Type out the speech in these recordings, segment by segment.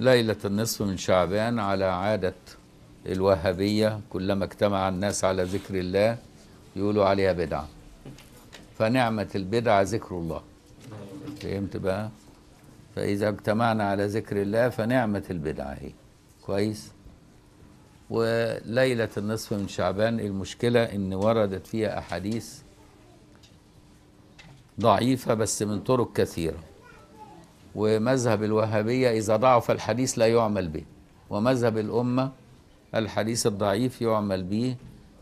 ليلة النصف من شعبان على عادة الوهابية كلما اجتمع الناس على ذكر الله يقولوا عليها بدعة فنعمة البدعة ذكر الله فهمت بقى فإذا اجتمعنا على ذكر الله فنعمة البدعة هي كويس وليلة النصف من شعبان المشكلة إن وردت فيها أحاديث ضعيفة بس من طرق كثيرة ومذهب الوهابية إذا ضعف الحديث لا يعمل به ومذهب الأمة الحديث الضعيف يعمل به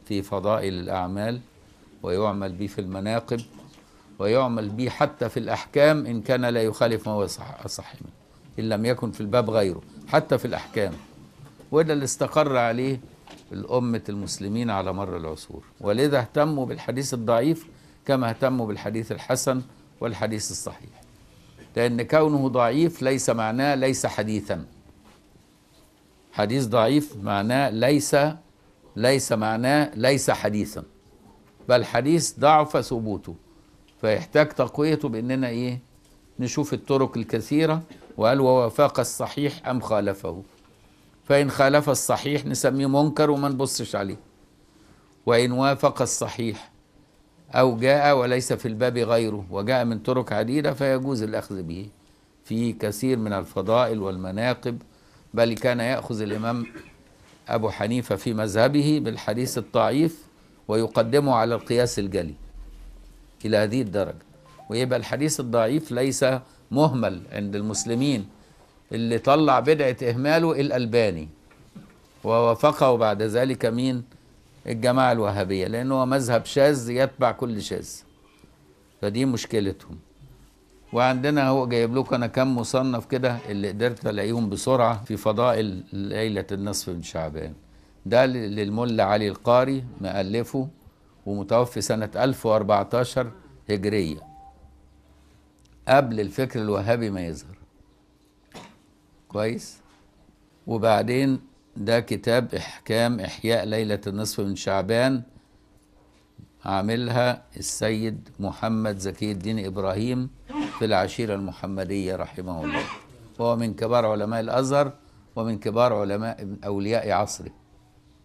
في فضائل الأعمال ويعمل به في المناقب ويعمل به حتى في الأحكام إن كان لا يخالف ما هو صح, صح إن لم يكن في الباب غيره حتى في الأحكام وده اللي استقر عليه الأمة المسلمين على مر العصور ولذا اهتموا بالحديث الضعيف كما اهتموا بالحديث الحسن والحديث الصحيح لأن كونه ضعيف ليس معناه ليس حديثا حديث ضعيف معناه ليس ليس معناه ليس حديثا بل حديث ضعف ثبوته فيحتاج تقويته بأننا إيه نشوف الطرق الكثيرة وقال ووافق الصحيح أم خالفه فإن خالف الصحيح نسميه منكر وما نبصش عليه وإن وافق الصحيح أو جاء وليس في الباب غيره وجاء من طرق عديدة فيجوز الأخذ به في كثير من الفضائل والمناقب بل كان يأخذ الإمام أبو حنيفة في مذهبه بالحديث الضعيف ويقدمه على القياس الجلي إلى هذه الدرجة ويبقى الحديث الضعيف ليس مهمل عند المسلمين اللي طلع بدعة إهماله الألباني ووافقه بعد ذلك مين؟ الجماعة الوهابية لأن هو مذهب شاذ يتبع كل شاذ فدي مشكلتهم وعندنا هو جايب لكم أنا كم مصنف كده اللي قدرت ألاقيهم بسرعة في فضائل ليلة النصف من شعبان ده للملا علي القاري مألفه ومتوفي سنة 1014 هجرية قبل الفكر الوهابي ما يظهر كويس وبعدين ده كتاب إحكام إحياء ليلة النصف من شعبان عاملها السيد محمد زكي الدين إبراهيم في العشيرة المحمدية رحمه الله وهو من كبار علماء الأزهر ومن كبار علماء أولياء عصره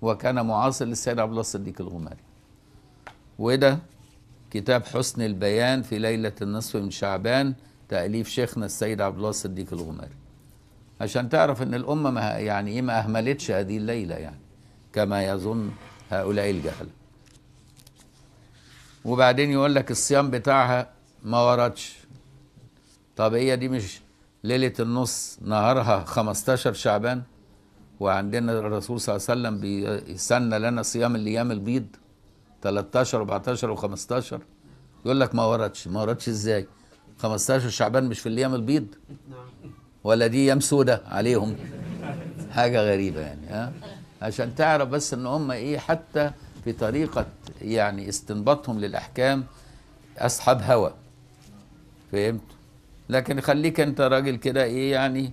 وكان معاصر للسيد عبد الله الصديق الغماري وده كتاب حسن البيان في ليلة النصف من شعبان تأليف شيخنا السيد عبد الله الصديق الغماري عشان تعرف ان الامه ما يعني ايه ما اهملتش هذه الليله يعني كما يظن هؤلاء الجهل وبعدين يقول لك الصيام بتاعها ما وردش طب هي دي مش ليله النص نهارها 15 شعبان وعندنا الرسول صلى الله عليه وسلم بيسنى لنا صيام الايام البيض 13 و14 و15 يقول لك ما وردش ما وردش ازاي 15 شعبان مش في الايام البيض نعم ولا دي يمسودة عليهم حاجة غريبة يعني ها عشان تعرف بس ان هم ايه حتى في طريقة يعني استنباطهم للأحكام أصحاب هوى فهمت لكن خليك انت راجل كده ايه يعني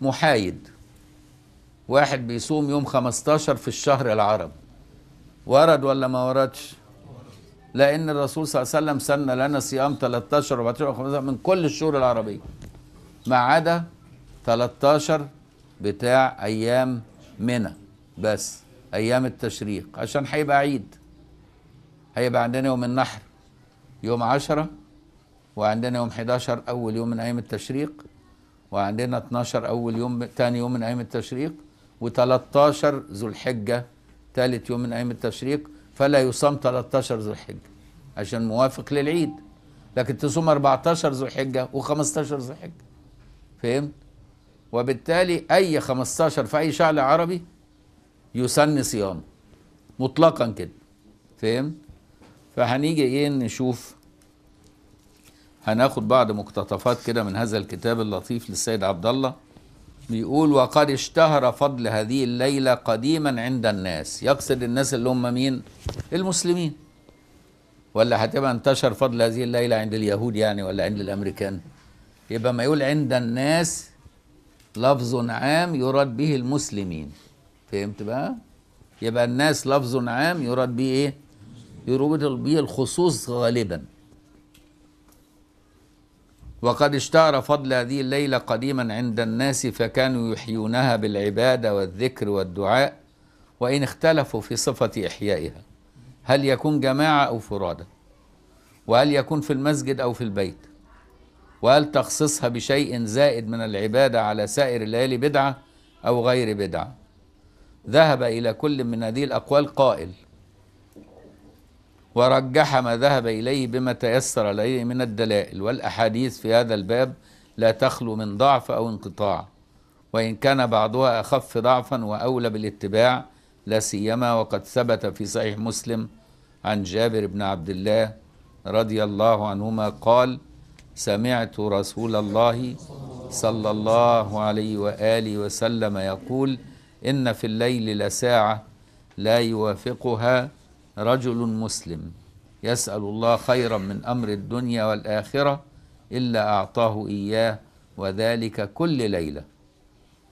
محايد واحد بيصوم يوم 15 في الشهر العرب ورد ولا ما وردش لان الرسول صلى الله عليه وسلم سن لنا صيام 13 و14 و15 من كل الشهور العربيه ما عدا 13 بتاع ايام منى بس ايام التشريق عشان هيبقى عيد هيبقى عندنا يوم النحر يوم 10 وعندنا يوم 11 اول يوم من ايام التشريق وعندنا 12 اول يوم ثاني يوم من ايام التشريق و13 ذو الحجه ثالث يوم من ايام التشريق فلا يصام 13 ذو الحجه عشان موافق للعيد لكن تصوم 14 ذو الحجه و15 ذو الحجه فهمت وبالتالي اي 15 في اي شعر عربي يسن صيام مطلقا كده فهم فهنيجي ايه نشوف هناخد بعض مقتطفات كده من هذا الكتاب اللطيف للسيد عبد الله بيقول وقد اشتهر فضل هذه الليله قديما عند الناس يقصد الناس اللي هم مين المسلمين ولا هتبقى انتشر فضل هذه الليله عند اليهود يعني ولا عند الامريكان يبقى ما يقول عند الناس لفظ عام يراد به المسلمين فهمت بقى يبقى الناس لفظ عام يراد به ايه يراد به الخصوص غالبا وقد اشتهر فضل هذه الليلة قديما عند الناس فكانوا يحيونها بالعبادة والذكر والدعاء وإن اختلفوا في صفة إحيائها هل يكون جماعة أو فرادة وهل يكون في المسجد أو في البيت وهل تخصصها بشيء زائد من العبادة على سائر الليالي بدعة أو غير بدعة ذهب إلى كل من هذه الأقوال قائل ورجح ما ذهب إليه بما تيسر عليه من الدلائل والأحاديث في هذا الباب لا تخلو من ضعف أو انقطاع وإن كان بعضها أخف ضعفا وأولى بالاتباع لا سيما وقد ثبت في صحيح مسلم عن جابر بن عبد الله رضي الله عنهما قال سمعت رسول الله صلى الله عليه وآله وسلم يقول إن في الليل لساعة لا يوافقها رجل مسلم يسأل الله خيرا من أمر الدنيا والآخرة إلا أعطاه إياه وذلك كل ليلة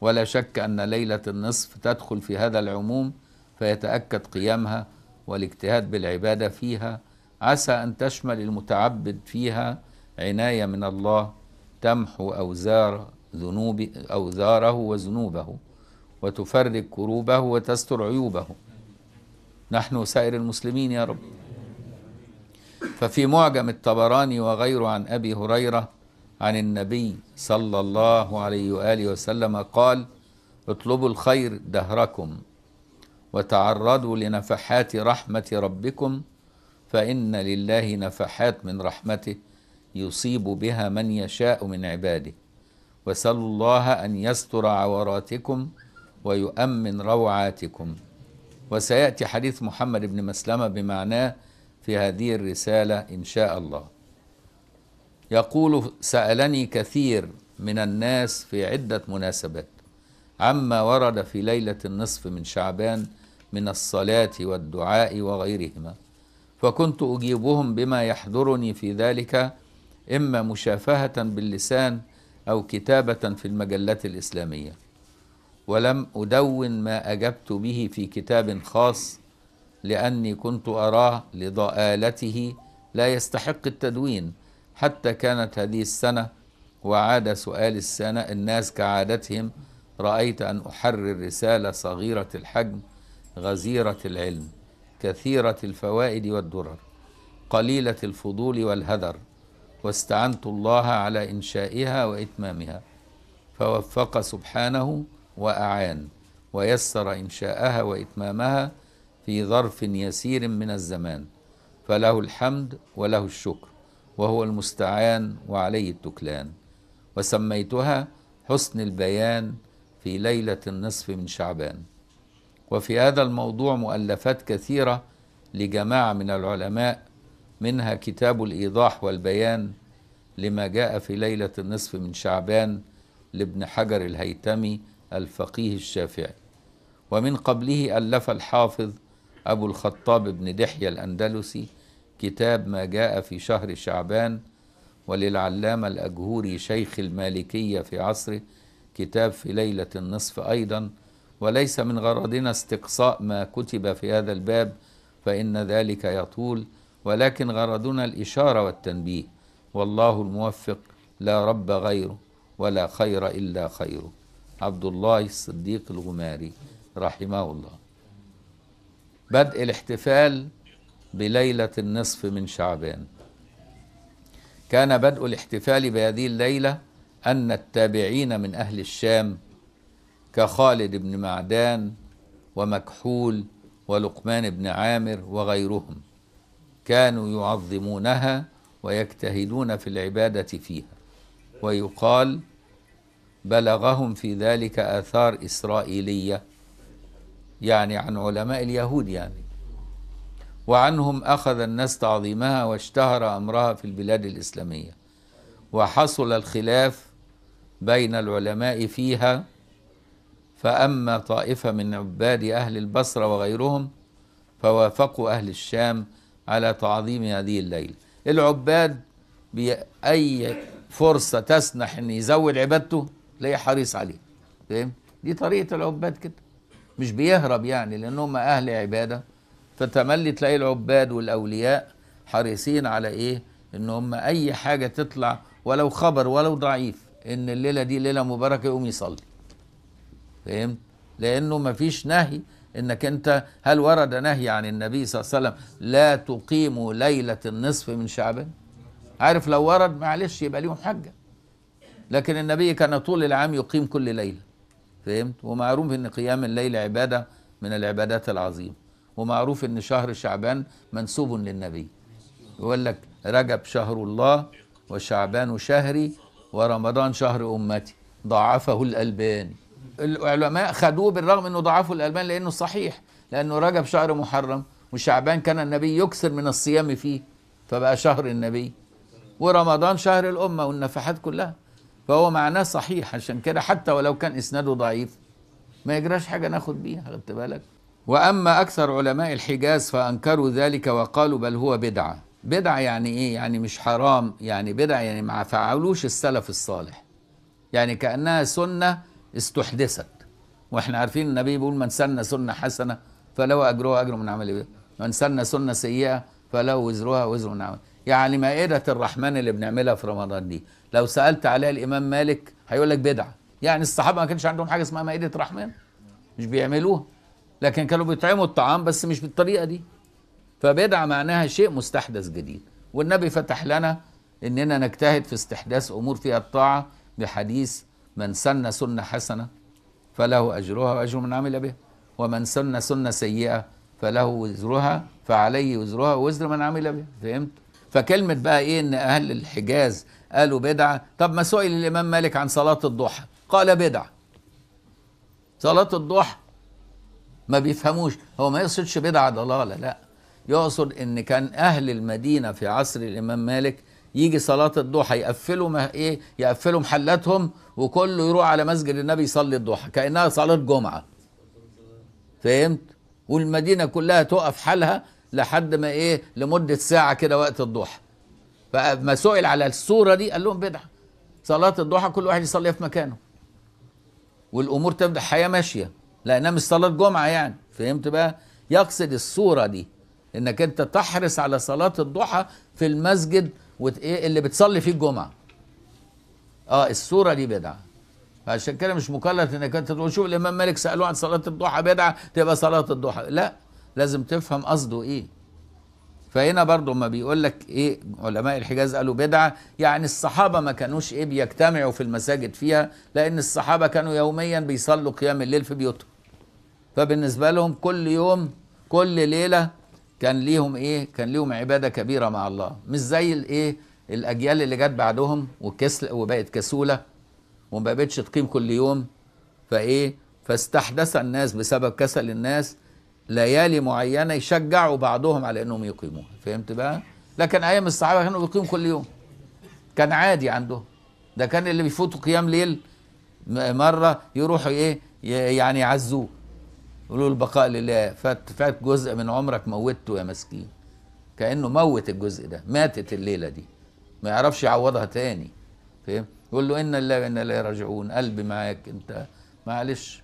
ولا شك أن ليلة النصف تدخل في هذا العموم فيتأكد قيامها والاجتهاد بالعبادة فيها عسى أن تشمل المتعبد فيها عناية من الله تمحو أوزار ذنوب أوزاره وذنوبه وتفرج كروبه وتستر عيوبه نحن وسائر المسلمين يا رب ففي معجم الطبراني وغيره عن أبي هريرة عن النبي صلى الله عليه وآله وسلم قال اطلبوا الخير دهركم وتعرضوا لنفحات رحمة ربكم فإن لله نفحات من رحمته يصيب بها من يشاء من عباده وسلوا الله أن يستر عوراتكم ويؤمن روعاتكم وسيأتي حديث محمد بن مسلمة بمعناه في هذه الرسالة إن شاء الله يقول سألني كثير من الناس في عدة مناسبات عما ورد في ليلة النصف من شعبان من الصلاة والدعاء وغيرهما فكنت أجيبهم بما يحضرني في ذلك إما مشافهة باللسان أو كتابة في المجلات الإسلامية ولم أدون ما أجبت به في كتاب خاص لأني كنت أراه لضآلته لا يستحق التدوين حتى كانت هذه السنة وعاد سؤال السنة الناس كعادتهم رأيت أن أحرر رسالة صغيرة الحجم غزيرة العلم كثيرة الفوائد والدرر قليلة الفضول والهذر واستعنت الله على إنشائها وإتمامها فوفق سبحانه وأعان ويسر إنشاءها وإتمامها في ظرف يسير من الزمان فله الحمد وله الشكر وهو المستعان وعليه التكلان وسميتها حسن البيان في ليلة النصف من شعبان وفي هذا الموضوع مؤلفات كثيرة لجماعة من العلماء منها كتاب الإيضاح والبيان لما جاء في ليلة النصف من شعبان لابن حجر الهيتمي الفقيه الشافعي ومن قبله ألف الحافظ أبو الخطاب بن دحية الأندلسي كتاب ما جاء في شهر شعبان وللعلامة الأجهوري شيخ المالكية في عصره كتاب في ليلة النصف أيضا وليس من غرضنا استقصاء ما كتب في هذا الباب فإن ذلك يطول ولكن غرضنا الإشارة والتنبيه والله الموفق لا رب غيره ولا خير إلا خيره عبد الله الصديق الغماري رحمه الله بدء الاحتفال بليلة النصف من شعبان كان بدء الاحتفال بهذه الليلة أن التابعين من أهل الشام كخالد بن معدان ومكحول ولقمان بن عامر وغيرهم كانوا يعظمونها ويجتهدون في العبادة فيها ويقال بلغهم في ذلك آثار إسرائيلية يعني عن علماء اليهود يعني وعنهم أخذ الناس تعظيمها واشتهر أمرها في البلاد الإسلامية وحصل الخلاف بين العلماء فيها فأما طائفة من عباد أهل البصرة وغيرهم فوافقوا أهل الشام على تعظيم هذه الليلة العباد بأي فرصة تسنح ان يزود عبادته تلاقيه حريص عليه فاهم دي طريقة العباد كده مش بيهرب يعني لان هم اهل عبادة فتملي تلاقي العباد والاولياء حريصين على ايه ان هم اي حاجة تطلع ولو خبر ولو ضعيف ان الليلة دي ليلة مباركة يقوم يصلي فاهم لانه مفيش نهي انك انت هل ورد نهي عن النبي صلى الله عليه وسلم لا تقيموا ليله النصف من شعبان عارف لو ورد معلش يبقى ليهم حجه لكن النبي كان طول العام يقيم كل ليله فهمت ومعروف ان قيام الليل عباده من العبادات العظيمه ومعروف ان شهر شعبان منسوب للنبي يقول لك رجب شهر الله وشعبان شهري ورمضان شهر امتي ضعفه الالباني العلماء خدوه بالرغم انه ضعفوا الالبان لانه صحيح لانه رجب شهر محرم وشعبان كان النبي يكثر من الصيام فيه فبقى شهر النبي ورمضان شهر الامه والنفحات كلها فهو معناه صحيح عشان كده حتى ولو كان اسناده ضعيف ما يجراش حاجه ناخد بيها خدت بالك واما اكثر علماء الحجاز فانكروا ذلك وقالوا بل هو بدعه بدعه يعني ايه يعني مش حرام يعني بدعه يعني ما فعلوش السلف الصالح يعني كانها سنه استحدثت واحنا عارفين النبي بيقول من سن سنه حسنه فله اجرها اجر من عمل بيه من سن سنه سيئه فله وزرها وزر من عمل يعني مائدة الرحمن اللي بنعملها في رمضان دي لو سألت عليها الإمام مالك هيقول لك بدعة يعني الصحابة ما كانش عندهم حاجة اسمها مائدة الرحمن مش بيعملوها لكن كانوا بيطعموا الطعام بس مش بالطريقة دي فبدعة معناها شيء مستحدث جديد والنبي فتح لنا إننا نجتهد في استحداث أمور فيها الطاعة بحديث من سن سنة حسنة فله أجرها وأجر من عمل بها ومن سن سنة سيئة فله وزرها فعليه وزرها ووزر من عمل بها فهمت؟ فكلمة بقى إيه إن أهل الحجاز قالوا بدعة طب ما سئل الإمام مالك عن صلاة الضحى قال بدعة صلاة الضحى ما بيفهموش هو ما يقصدش بدعة ضلالة لا يقصد إن كان أهل المدينة في عصر الإمام مالك يجي صلاه الضحى يقفلوا ما ايه يقفلوا محلاتهم وكله يروح على مسجد النبي يصلي الضحى كانها صلاه جمعه فهمت والمدينه كلها تقف حالها لحد ما ايه لمده ساعه كده وقت الضحى فما سئل على الصوره دي قال لهم بدعه صلاه الضحى كل واحد يصليها في مكانه والامور تبدا حياه ماشيه لانها مش صلاه جمعه يعني فهمت بقى يقصد الصوره دي انك انت تحرص على صلاه الضحى في المسجد وايه اللي بتصلي فيه الجمعه اه الصوره دي بدعه فعشان كده مش مكلف انك انت تقول شوف الامام مالك سالوه عن صلاه الضحى بدعه تبقى صلاه الضحى لا لازم تفهم قصده ايه فهنا برضو ما بيقول لك ايه علماء الحجاز قالوا بدعه يعني الصحابه ما كانوش ايه بيجتمعوا في المساجد فيها لان الصحابه كانوا يوميا بيصلوا قيام الليل في بيوتهم فبالنسبه لهم كل يوم كل ليله كان ليهم ايه كان ليهم عباده كبيره مع الله مش زي الايه الاجيال اللي جت بعدهم وكسل وبقت كسوله وما بقتش تقيم كل يوم فايه فاستحدث الناس بسبب كسل الناس ليالي معينه يشجعوا بعضهم على انهم يقيموها فهمت بقى لكن ايام الصحابه كانوا بيقيموا كل يوم كان عادي عندهم ده كان اللي بيفوتوا قيام ليل مره يروحوا ايه يعني يعزوه يقولوا البقاء لله فات فات جزء من عمرك موتته يا مسكين كانه موت الجزء ده ماتت الليله دي ما يعرفش يعوضها تاني فاهم يقول له ان الله وانا لا راجعون قلبي معاك انت معلش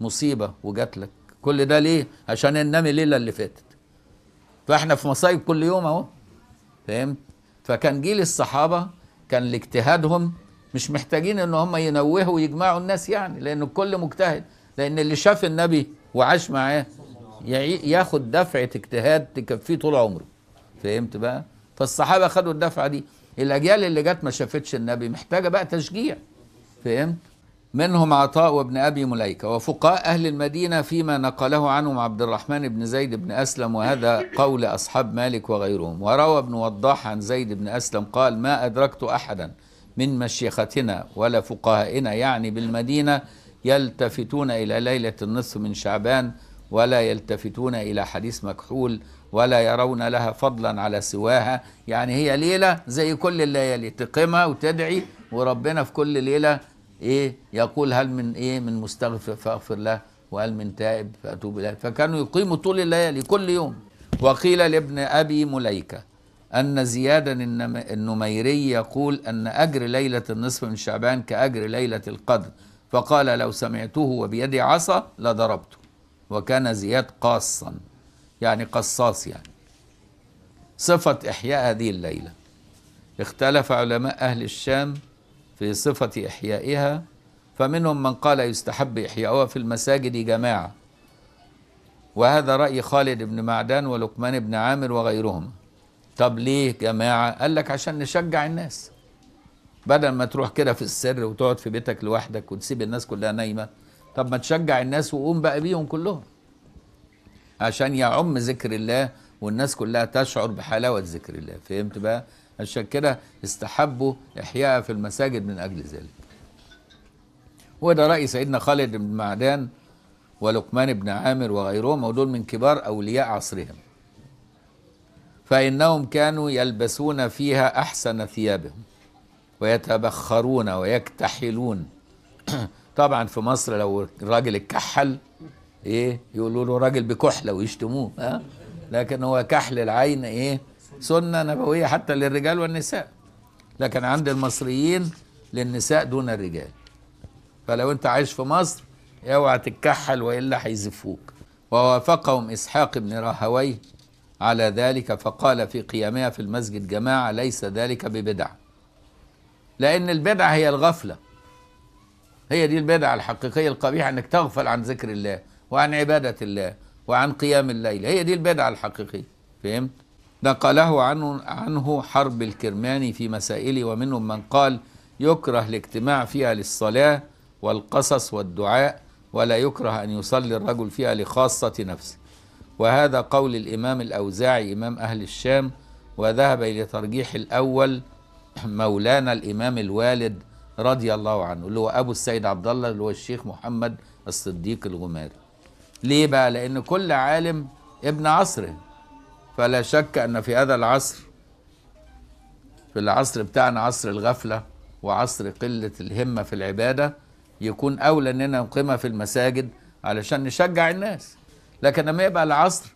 مصيبه وجات لك كل ده ليه عشان انام الليله اللي فاتت فاحنا في مصايب كل يوم اهو فاهم فكان جيل الصحابه كان لاجتهادهم مش محتاجين ان هم ينوهوا ويجمعوا الناس يعني لان الكل مجتهد لان اللي شاف النبي وعاش معاه ياخد دفعة اجتهاد تكفيه طول عمره فهمت بقى فالصحابة خدوا الدفعة دي الأجيال اللي جت ما شافتش النبي محتاجة بقى تشجيع فهمت منهم عطاء وابن أبي مليكة وفقهاء أهل المدينة فيما نقله عنهم عبد الرحمن بن زيد بن أسلم وهذا قول أصحاب مالك وغيرهم وروى ابن وضاح عن زيد بن أسلم قال ما أدركت أحدا من مشيختنا ولا فقهائنا يعني بالمدينة يلتفتون إلى ليلة النصف من شعبان ولا يلتفتون إلى حديث مكحول ولا يرون لها فضلا على سواها يعني هي ليلة زي كل الليالي تقيمها وتدعي وربنا في كل ليلة إيه يقول هل من إيه من مستغفر فأغفر له وهل من تائب فأتوب إليه فكانوا يقيموا طول الليالي كل يوم وقيل لابن أبي مليكة أن زيادا النميري يقول أن أجر ليلة النصف من شعبان كأجر ليلة القدر فقال لو سمعته وبيدي عصا لضربته وكان زياد قاصا يعني قصاص يعني صفة إحياء هذه الليلة اختلف علماء أهل الشام في صفة إحيائها فمنهم من قال يستحب إحياؤها في المساجد جماعة وهذا رأي خالد بن معدان ولقمان بن عامر وغيرهما طب ليه جماعة قال لك عشان نشجع الناس بدل ما تروح كده في السر وتقعد في بيتك لوحدك وتسيب الناس كلها نايمه طب ما تشجع الناس وقوم بقى بيهم كلهم عشان يعم ذكر الله والناس كلها تشعر بحلاوه ذكر الله فهمت بقى عشان كده استحبوا احياء في المساجد من اجل ذلك وده راي سيدنا خالد بن معدان ولقمان بن عامر وغيرهم ودول من كبار اولياء عصرهم فانهم كانوا يلبسون فيها احسن ثيابهم ويتبخرون ويكتحلون طبعا في مصر لو الراجل اتكحل ايه يقولوا له راجل بكحله ويشتموه ها لكن هو كحل العين ايه سنه نبويه حتى للرجال والنساء لكن عند المصريين للنساء دون الرجال فلو انت عايش في مصر اوعى تتكحل والا هيزفوك ووافقهم اسحاق بن راهويه على ذلك فقال في قيامها في المسجد جماعه ليس ذلك ببدعه لأن البدعة هي الغفلة هي دي البدعة الحقيقية القبيحة انك تغفل عن ذكر الله وعن عبادة الله وعن قيام الليل هي دي البدعة الحقيقية فهمت؟ نقله عنه, عنه حرب الكرماني في مسائله ومنهم من قال يكره الاجتماع فيها للصلاة والقصص والدعاء ولا يكره أن يصلي الرجل فيها لخاصة نفسه وهذا قول الإمام الأوزاعي إمام أهل الشام وذهب إلى ترجيح الأول مولانا الإمام الوالد رضي الله عنه اللي هو أبو السيد عبد الله اللي هو الشيخ محمد الصديق الغماري ليه بقى لأن كل عالم ابن عصره فلا شك أن في هذا العصر في العصر بتاعنا عصر الغفلة وعصر قلة الهمة في العبادة يكون أولى أننا نقيمها في المساجد علشان نشجع الناس لكن لما يبقى العصر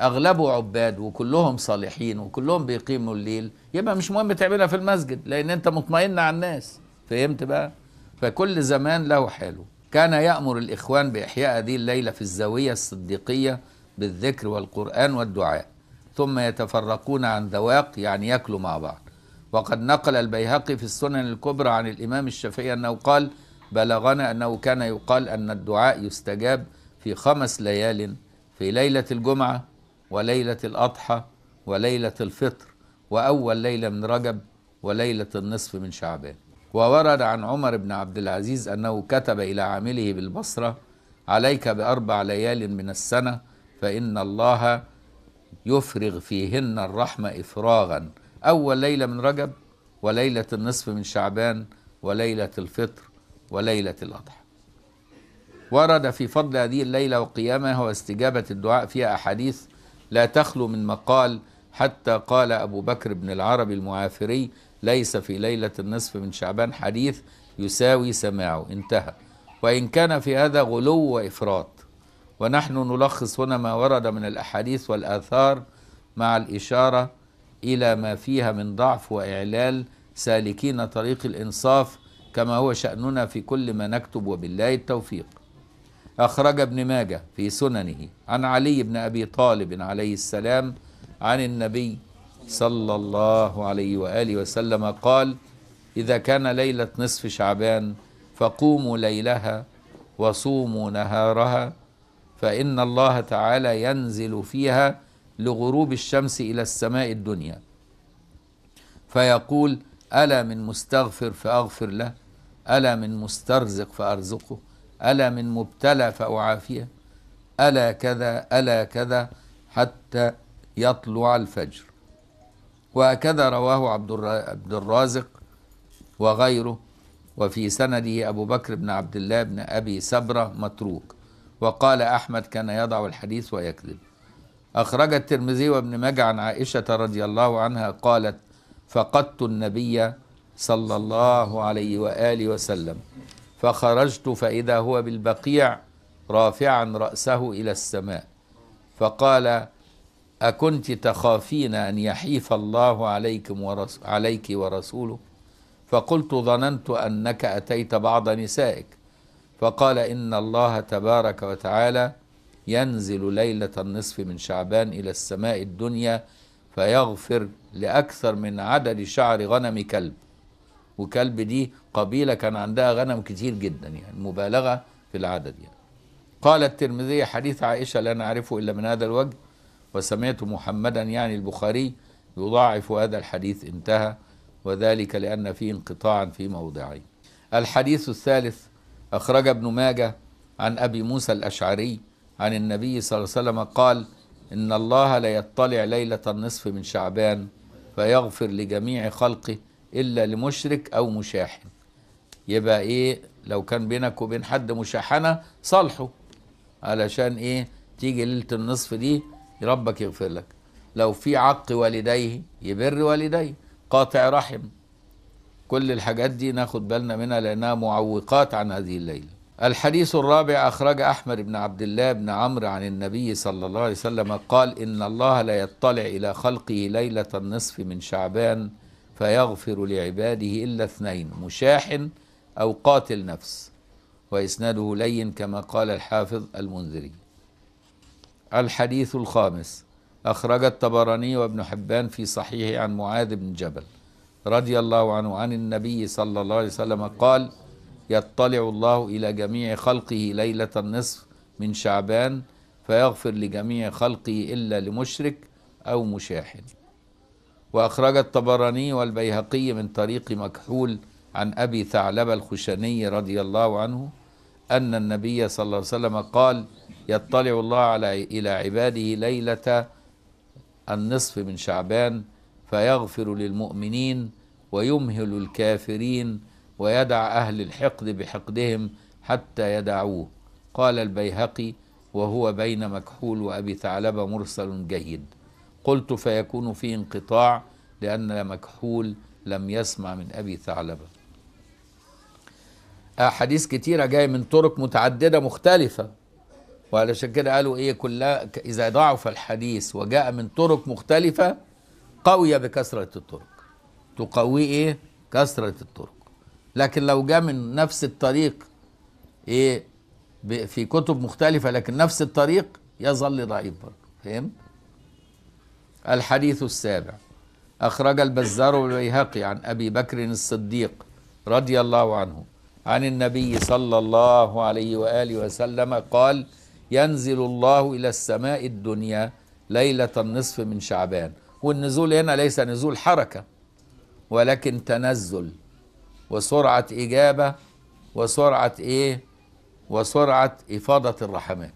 اغلبه عباد وكلهم صالحين وكلهم بيقيموا الليل يبقى مش مهم تعملها في المسجد لان انت مطمئن على الناس فهمت بقى فكل زمان له حاله كان يأمر الإخوان بإحياء هذه الليلة في الزاوية الصديقية بالذكر والقرآن والدعاء ثم يتفرقون عن ذواق يعني ياكلوا مع بعض وقد نقل البيهقي في السنن الكبرى عن الإمام الشافعي أنه قال بلغنا أنه كان يقال أن الدعاء يستجاب في خمس ليال في ليلة الجمعة وليلة الأضحى وليلة الفطر وأول ليلة من رجب وليلة النصف من شعبان وورد عن عمر بن عبد العزيز أنه كتب إلى عامله بالبصرة عليك بأربع ليال من السنة فإن الله يفرغ فيهن الرحمة إفراغا أول ليلة من رجب وليلة النصف من شعبان وليلة الفطر وليلة الأضحى ورد في فضل هذه الليلة وقيامها واستجابة الدعاء فيها أحاديث لا تخلو من مقال حتى قال أبو بكر بن العربي المعافري ليس في ليلة النصف من شعبان حديث يساوي سماعه انتهى وإن كان في هذا غلو وإفراط ونحن نلخص هنا ما ورد من الأحاديث والآثار مع الإشارة إلى ما فيها من ضعف وإعلال سالكين طريق الإنصاف كما هو شأننا في كل ما نكتب وبالله التوفيق أخرج ابن ماجه في سننه عن علي بن أبي طالب عليه السلام عن النبي صلى الله عليه وآله وسلم قال إذا كان ليلة نصف شعبان فقوموا ليلها وصوموا نهارها فإن الله تعالى ينزل فيها لغروب الشمس إلى السماء الدنيا فيقول ألا من مستغفر فأغفر له ألا من مسترزق فأرزقه ألا من مبتلى فأعافيه ألا كذا ألا كذا حتى يطلع الفجر وهكذا رواه عبد الرازق وغيره وفي سنده أبو بكر بن عبد الله بن أبي سبرة متروك وقال أحمد كان يضع الحديث ويكذب أخرج الترمذي وابن ماجه عن عائشة رضي الله عنها قالت فقدت النبي صلى الله عليه وآله وسلم فخرجت فإذا هو بالبقيع رافعا رأسه إلى السماء فقال أكنت تخافين أن يحيف الله عليكم ورس عليك ورسوله فقلت ظننت أنك أتيت بعض نسائك فقال إن الله تبارك وتعالى ينزل ليلة النصف من شعبان إلى السماء الدنيا فيغفر لأكثر من عدد شعر غنم كلب وكلب دي قبيلة كان عندها غنم كتير جدا يعني مبالغة في العدد يعني قال الترمذي حديث عائشة لا نعرفه إلا من هذا الوجه وسمعت محمدا يعني البخاري يضاعف هذا الحديث انتهى وذلك لأن فيه انقطاعا في موضعين الحديث الثالث أخرج ابن ماجه عن أبي موسى الأشعري عن النبي صلى الله عليه وسلم قال إن الله لا يطلع ليلة النصف من شعبان فيغفر لجميع خلقه إلا لمشرك أو مشاحن يبقى ايه لو كان بينك وبين حد مشاحنه صالحه علشان ايه تيجي ليله النصف دي ربك يغفر لك لو في عق والديه يبر والديه قاطع رحم كل الحاجات دي ناخد بالنا منها لانها معوقات عن هذه الليله الحديث الرابع أخرج أحمد بن عبد الله بن عمرو عن النبي صلى الله عليه وسلم قال إن الله لا يطلع إلى خلقه ليلة النصف من شعبان فيغفر لعباده إلا اثنين مشاحن أو قاتل نفس وإسناده لين كما قال الحافظ المنذري الحديث الخامس أخرج الطبراني وابن حبان في صحيحه عن معاذ بن جبل رضي الله عنه عن النبي صلى الله عليه وسلم قال يطلع الله إلى جميع خلقه ليلة النصف من شعبان فيغفر لجميع خلقه إلا لمشرك أو مشاحن وأخرج الطبراني والبيهقي من طريق مكحول عن أبي ثعلبة الخشني رضي الله عنه أن النبي صلى الله عليه وسلم قال يطلع الله على إلى عباده ليلة النصف من شعبان فيغفر للمؤمنين ويمهل الكافرين ويدع أهل الحقد بحقدهم حتى يدعوه قال البيهقي وهو بين مكحول وأبي ثعلبة مرسل جيد قلت فيكون في انقطاع لأن مكحول لم يسمع من أبي ثعلبة احاديث آه، كتيره جايه من طرق متعدده مختلفه وعلشان كده قالوا ايه كلها اذا ضعف الحديث وجاء من طرق مختلفه قوي بكثره الطرق تقويه ايه كثره الطرق لكن لو جاء من نفس الطريق ايه في كتب مختلفه لكن نفس الطريق يظل ضعيف برضه فهم الحديث السابع أخرج البزار والبيهقي عن أبي بكر الصديق رضي الله عنه عن النبي صلى الله عليه وآله وسلم قال ينزل الله إلى السماء الدنيا ليلة النصف من شعبان والنزول هنا ليس نزول حركة ولكن تنزل وسرعة إجابة وسرعة إيه وسرعة إفاضة الرحمات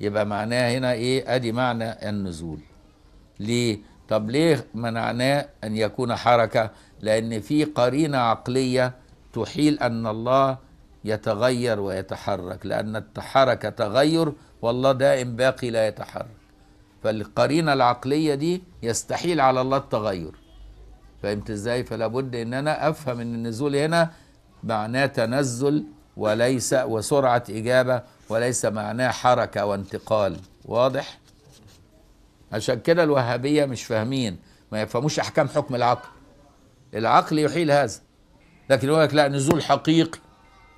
يبقى معناه هنا إيه أدي معنى النزول ليه طب ليه منعناه أن يكون حركة لأن في قرينة عقلية تحيل أن الله يتغير ويتحرك لأن التحرك تغير والله دائم باقي لا يتحرك فالقرينة العقلية دي يستحيل على الله التغير فهمت ازاي فلا بد ان انا افهم ان النزول هنا معناه تنزل وليس وسرعة اجابة وليس معناه حركة وانتقال واضح عشان كده الوهابية مش فاهمين ما يفهموش احكام حكم العقل العقل يحيل هذا لكن يقول لك لا نزول حقيقي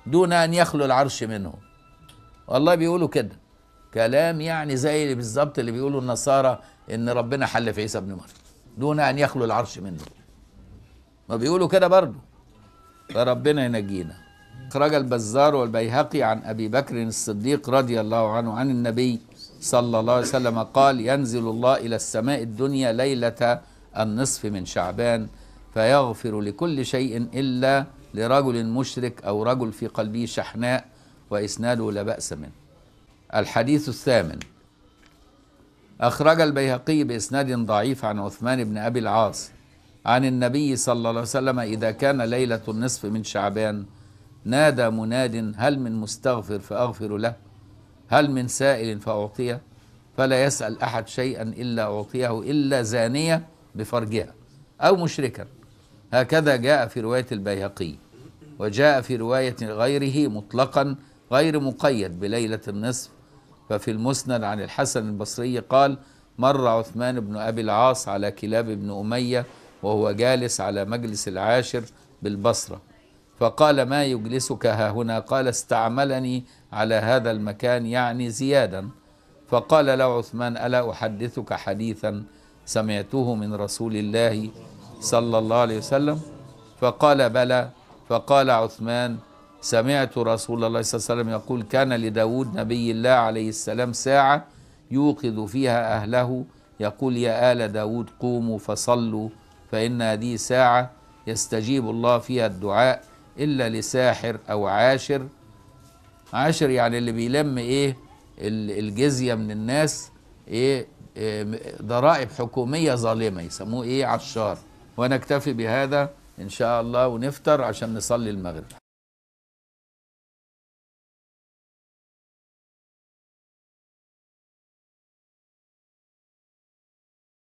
دون ان يخلو العرش منه والله بيقولوا كده كلام يعني زي بالظبط اللي بيقولوا النصارى ان ربنا حل في عيسى ابن مريم دون ان يخلو العرش منه ما بيقولوا كده برضه فربنا ينجينا اخرج البزار والبيهقي عن ابي بكر الصديق رضي الله عنه عن النبي صلى الله عليه وسلم قال ينزل الله الى السماء الدنيا ليله النصف من شعبان فيغفر لكل شيء إلا لرجل مشرك أو رجل في قلبه شحناء وإسناده لا بأس منه الحديث الثامن أخرج البيهقي بإسناد ضعيف عن عثمان بن أبي العاص عن النبي صلى الله عليه وسلم إذا كان ليلة النصف من شعبان نادى مناد هل من مستغفر فأغفر له هل من سائل فأعطيه فلا يسأل أحد شيئا إلا أعطيه إلا زانية بفرجها أو مشركا هكذا جاء في رواية البيهقي وجاء في رواية غيره مطلقا غير مقيد بليلة النصف ففي المسند عن الحسن البصري قال مر عثمان بن أبي العاص على كلاب بن أمية وهو جالس على مجلس العاشر بالبصرة فقال ما يجلسك ها هنا قال استعملني على هذا المكان يعني زيادا فقال له عثمان ألا أحدثك حديثا سمعته من رسول الله صلى الله عليه وسلم فقال بلى فقال عثمان سمعت رسول الله صلى الله عليه وسلم يقول كان لداود نبي الله عليه السلام ساعة يوقظ فيها أهله يقول يا آل داود قوموا فصلوا فإن هذه ساعة يستجيب الله فيها الدعاء إلا لساحر أو عاشر عاشر يعني اللي بيلم إيه الجزية من الناس إيه, إيه ضرائب حكومية ظالمة يسموه إيه عشار ونكتفي بهذا إن شاء الله ونفطر عشان نصلي المغرب